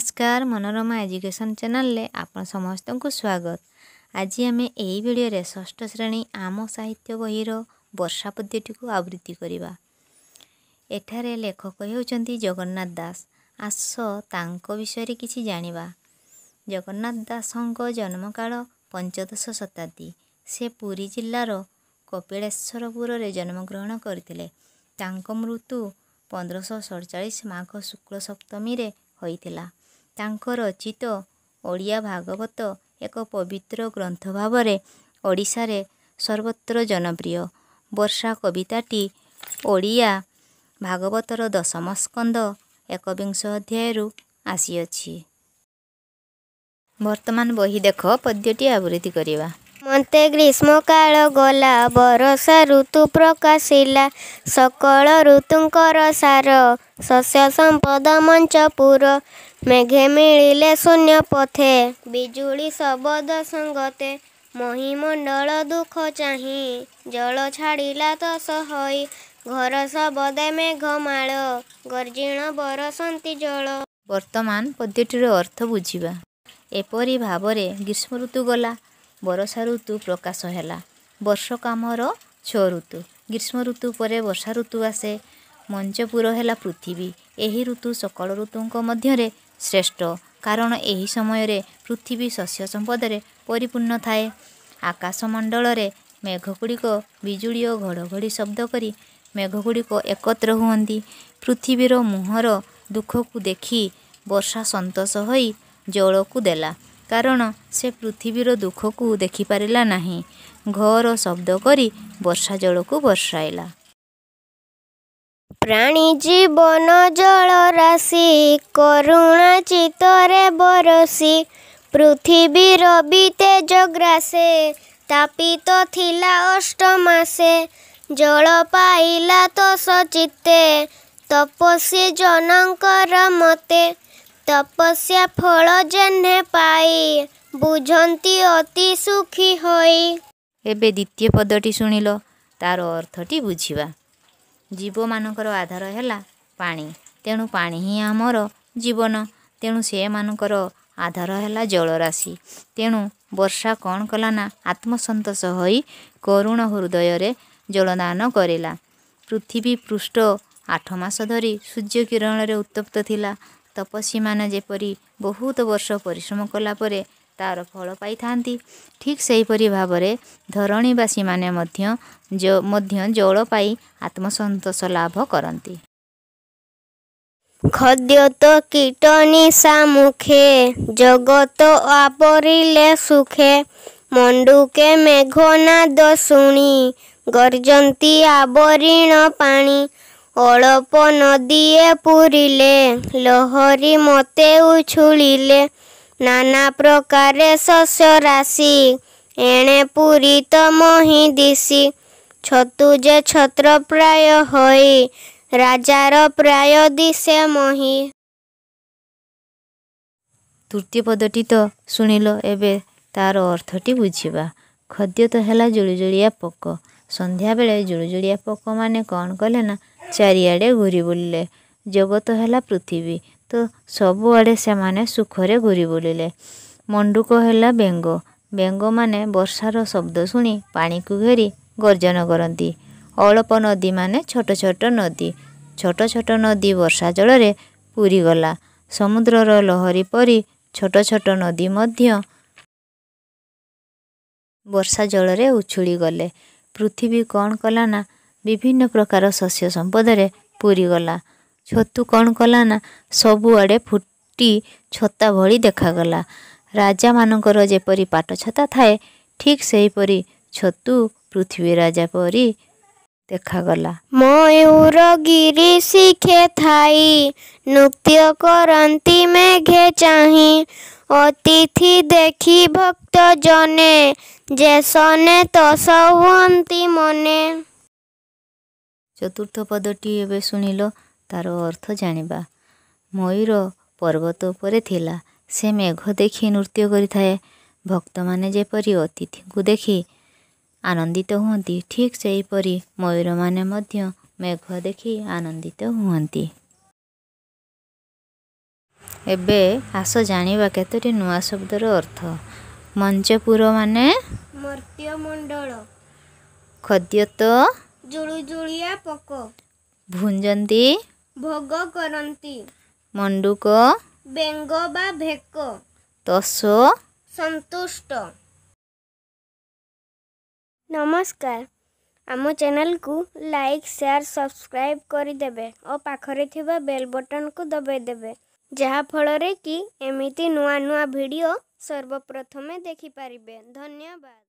ନମସ୍କାର ମନୋରମା ଏଜୁକେସନ୍ ଚ୍ୟାନେଲରେ ଆପଣ ସମସ୍ତଙ୍କୁ ସ୍ୱାଗତ ଆଜି ଆମେ ଏହି ଭିଡ଼ିଓରେ ଷଷ୍ଠ ଶ୍ରେଣୀ ଆମ ସାହିତ୍ୟ ବହିର ବର୍ଷା ପଦ୍ୟଟିକୁ ଆବୃତ୍ତି କରିବା ଏଠାରେ ଲେଖକ ହେଉଛନ୍ତି ଜଗନ୍ନାଥ ଦାସ ଆସ ତାଙ୍କ ବିଷୟରେ କିଛି ଜାଣିବା ଜଗନ୍ନାଥ ଦାସଙ୍କ ଜନ୍ମକାଳ ପଞ୍ଚଦଶ ଶତାବ୍ଦୀ ସେ ପୁରୀ ଜିଲ୍ଲାର କପିଳେଶ୍ୱରପୁରରେ ଜନ୍ମଗ୍ରହଣ କରିଥିଲେ ତାଙ୍କ ମୃତ୍ୟୁ ପନ୍ଦରଶହ ସଡ଼ଚାଳିଶ ମାଘ ଶୁକ୍ଳ ସପ୍ତମୀରେ ହୋଇଥିଲା ତାଙ୍କ ରଚିତ ଓଡ଼ିଆ ଭାଗବତ ଏକ ପବିତ୍ର ଗ୍ରନ୍ଥ ଭାବରେ ଓଡ଼ିଶାରେ ସର୍ବତ୍ର ଜନପ୍ରିୟ ବର୍ଷା କବିତାଟି ଓଡ଼ିଆ ଭାଗବତର ଦଶମ ସ୍କନ୍ଦ ଏକବିଂଶ ଅଧ୍ୟାୟରୁ ଆସିଅଛି ବର୍ତ୍ତମାନ ବହି ଦେଖ ପଦ୍ୟଟି ଆବୃତ୍ତି କରିବା ମୋତେ ଗ୍ରୀଷ୍ମକାଳ ଗଲା ବରଷା ଋତୁ ପ୍ରକାଶିଲା ସକଳ ଋତୁଙ୍କର ସାର ଶସ୍ୟ ସମ୍ପଦ ମଞ୍ଚପୁର ମେଘେ ମିଳିଲେ ଶୂନ୍ୟ ପଥେ ବିଜୁଳି ଶବଦ ସଙ୍ଗତେ ମହିମଣ୍ଡଳ ଦୁଃଖ ଚାହିଁ ଜଳ ଛାଡ଼ିଲା ତସ ହୋଇ ଘର ଶବଦେ ମେଘମାଳ ଗର୍ଜିଣ ବରସନ୍ତି ଜଳ ବର୍ତ୍ତମାନ ପଦ୍ୟଟିର ଅର୍ଥ ବୁଝିବା ଏପରି ଭାବରେ ଗ୍ରୀଷ୍ମ ଋତୁ ଗଲା ବର୍ଷା ଋତୁ ପ୍ରକାଶ ହେଲା ବର୍ଷକ ଆମର ଛଅ ଋତୁ ଗ୍ରୀଷ୍ମ ଋତୁ ପରେ ବର୍ଷା ଋତୁ ଆସେ ମଞ୍ଚପୁର ହେଲା ପୃଥିବୀ ଏହି ଋତୁ ସକଳ ଋତୁଙ୍କ ମଧ୍ୟରେ ଶ୍ରେଷ୍ଠ କାରଣ ଏହି ସମୟରେ ପୃଥିବୀ ଶସ୍ୟ ସମ୍ପଦରେ ପରିପୂର୍ଣ୍ଣ ଥାଏ ଆକାଶମଣ୍ଡଳରେ ଗୁଡ଼ିକ ବିଜୁଳି ଓ ଘଡ଼ଘଡ଼ି ଶବ୍ଦ କରି ମେଘ ଗୁଡ଼ିକ ଏକତ୍ର ହୁଅନ୍ତି ପୃଥିବୀର ମୁହଁର ଦୁଃଖକୁ ଦେଖି ବର୍ଷା ସନ୍ତୋଷ ହୋଇ ଜଳକୁ ଦେଲା କାରଣ ସେ ପୃଥିବୀର ଦୁଃଖକୁ ଦେଖିପାରିଲା ନାହିଁ ଘର ଶବ୍ଦ କରି ବର୍ଷା ଜଳକୁ ବର୍ଷାଇଲା ପ୍ରାଣୀ ଜୀବନ ଜଳ ରାଶି କରୁଣା ଚିତ୍ତରେ ବରସି ପୃଥିବୀର ବିତେଜ ଗ୍ରାସେ ତାପିତ ଥିଲା ଅଷ୍ଟମାସେ ଜଳ ପାଇଲା ତ ସଚିତେ ତପସ୍ୱୀ ଜନଙ୍କର ମତେ ତପସ୍ୟା ଫଳ ଜହ୍ନେ ପାଇ ବୁଝନ୍ତି ଅତି ସୁଖୀ ହୋଇ ଏବେ ଦ୍ୱିତୀୟ ପଦଟି ଶୁଣିଲ ତାର ଅର୍ଥଟି ବୁଝିବା ଜୀବମାନଙ୍କର ଆଧାର ହେଲା ପାଣି ତେଣୁ ପାଣି ହିଁ ଆମର ଜୀବନ ତେଣୁ ସେମାନଙ୍କର ଆଧାର ହେଲା ଜଳରାଶି ତେଣୁ ବର୍ଷା କ'ଣ କଲା ନା ଆତ୍ମସନ୍ତୋଷ ହୋଇ କରୁଣ ହୃଦୟରେ ଜଳଦାନ କରିଲା ପୃଥିବୀ ପୃଷ୍ଠ ଆଠ ମାସ ଧରି ସୂର୍ଯ୍ୟ କିରଣରେ ଉତ୍ତପ୍ତ ଥିଲା ତପସ୍ୱୀମାନେ ଯେପରି ବହୁତ ବର୍ଷ ପରିଶ୍ରମ କଲା ପରେ ତା'ର ଫଳ ପାଇଥାନ୍ତି ଠିକ୍ ସେହିପରି ଭାବରେ ଧରଣୀବାସୀମାନେ ମଧ୍ୟ ମଧ୍ୟ ଜଳ ପାଇ ଆତ୍ମସନ୍ତୋଷ ଲାଭ କରନ୍ତି ଖଦ୍ୟତ କୀଟ ନିଶା ମୁଖେ ଜଗତ ଆପରିଲେ ସୁଖେ ମଣ୍ଡୁକେ ମେଘନାଦ ଶୁଣି ଗର୍ଜନ୍ତି ଆବରିଣ ପାଣି ଅଳପ ନଦୀଏ ପୁରିଲେ ଲହରୀ ମତେ ଉଛୁଳିଲେ ନାନା ପ୍ରକାର ଶସ୍ୟ ରାଶି ଏଣେ ପୁରୀ ତ ମହି ଦିଶି ଛତୁ ଯେ ଛତ୍ର ପ୍ରାୟ ହୋଇ ରାଜାର ପ୍ରାୟ ଦିଶେ ମହି ତୃତୀୟ ପଦଟି ତ ଶୁଣିଲ ଏବେ ତାର ଅର୍ଥଟି ବୁଝିବା ଖଦ୍ୟ ତ ହେଲା ଜୁଳିଜୁଳିଆ ପୋକ ସନ୍ଧ୍ୟାବେଳେ ଜୁଳିଜୁଳିଆ ପୋକମାନେ କ'ଣ କଲେ ନା ଚାରିଆଡ଼େ ଘୁରି ବୁଲିଲେ ଜଗତ ହେଲା ପୃଥିବୀ ତ ସବୁଆଡ଼େ ସେମାନେ ସୁଖରେ ଘୁରି ବୁଲିଲେ ମଣ୍ଡୁକ ହେଲା ବେଙ୍ଗ ବେଙ୍ଗମାନେ ବର୍ଷାର ଶବ୍ଦ ଶୁଣି ପାଣିକୁ ଘେରି ଗର୍ଜନ କରନ୍ତି ଅଳ୍ପ ନଦୀମାନେ ଛୋଟ ଛୋଟ ନଦୀ ଛୋଟ ଛୋଟ ନଦୀ ବର୍ଷା ଜଳରେ ପୁରିଗଲା ସମୁଦ୍ରର ଲହରୀ ପରି ଛୋଟ ଛୋଟ ନଦୀ ମଧ୍ୟ ବର୍ଷା ଜଳରେ ଉଛୁଳି ଗଲେ ପୃଥିବୀ କ'ଣ କଲା ନା ବିଭିନ୍ନ ପ୍ରକାର ଶସ୍ୟ ସମ୍ପଦରେ ପୁରିଗଲା ଛତୁ କ'ଣ କଲା ନା ସବୁଆଡ଼େ ଫୁଟି ଛତା ଭଳି ଦେଖାଗଲା ରାଜାମାନଙ୍କର ଯେପରି ପାଟଛତା ଥାଏ ଠିକ୍ ସେହିପରି ଛତୁ ପୃଥିବୀ ରାଜା ପରି ଦେଖାଗଲା ମୟୂର ଗିରି ଶିଖେ ଥାଇ ନୃତ୍ୟ କରନ୍ତି ମେଘେ ଚାହିଁ অতিথি দেখি ভক্ত জনে যে সনে তস হুয়ন্তি মনে চতুর্থ পদটি এবে শুনিল ତାର ଅର୍ଥ ଜାଣିବା ମୟୂର ପର୍ବତ ଉପରେ ଥିଲା ସେ ମେଘ ଦେଖି ନୃତ୍ୟ କରିଥାଏ ଭକ୍ତମାନେ ଯେପରି ଅତିଥିଙ୍କୁ ଦେଖି ଆନନ୍ଦିତ ହୁଅନ୍ତି ଠିକ୍ ସେହିପରି ମୟୂରମାନେ ମଧ୍ୟ ମେଘ ଦେଖି ଆନନ୍ଦିତ ହୁଅନ୍ତି ଏବେ ଆସ ଜାଣିବା କେତୋଟି ନୂଆ ଶବ୍ଦର ଅର୍ଥ ମଞ୍ଚପୁର ମାନେ ମଣ୍ଡଳ ଖଦ୍ୟତ ଜୁଳୁଜୁଳିଆ ପୋକ ଭୁଞ୍ଜନ୍ତି ଭୋଗ କରନ୍ତି ମଣ୍ଡୁକ ବ୍ୟଙ୍ଗ ବା ଭେକ ତସ ସନ୍ତୁଷ୍ଟ ନମସ୍କାର ଆମ ଚ୍ୟାନେଲକୁ ଲାଇକ୍ ସେୟାର ସବସ୍କ୍ରାଇବ୍ କରିଦେବେ ଓ ପାଖରେ ଥିବା ବେଲ୍ ବଟନ୍କୁ ଦବାଇ ଦେବେ ଯାହାଫଳରେ କି ଏମିତି ନୂଆ ନୂଆ ଭିଡ଼ିଓ ସର୍ବପ୍ରଥମେ ଦେଖିପାରିବେ ଧନ୍ୟବାଦ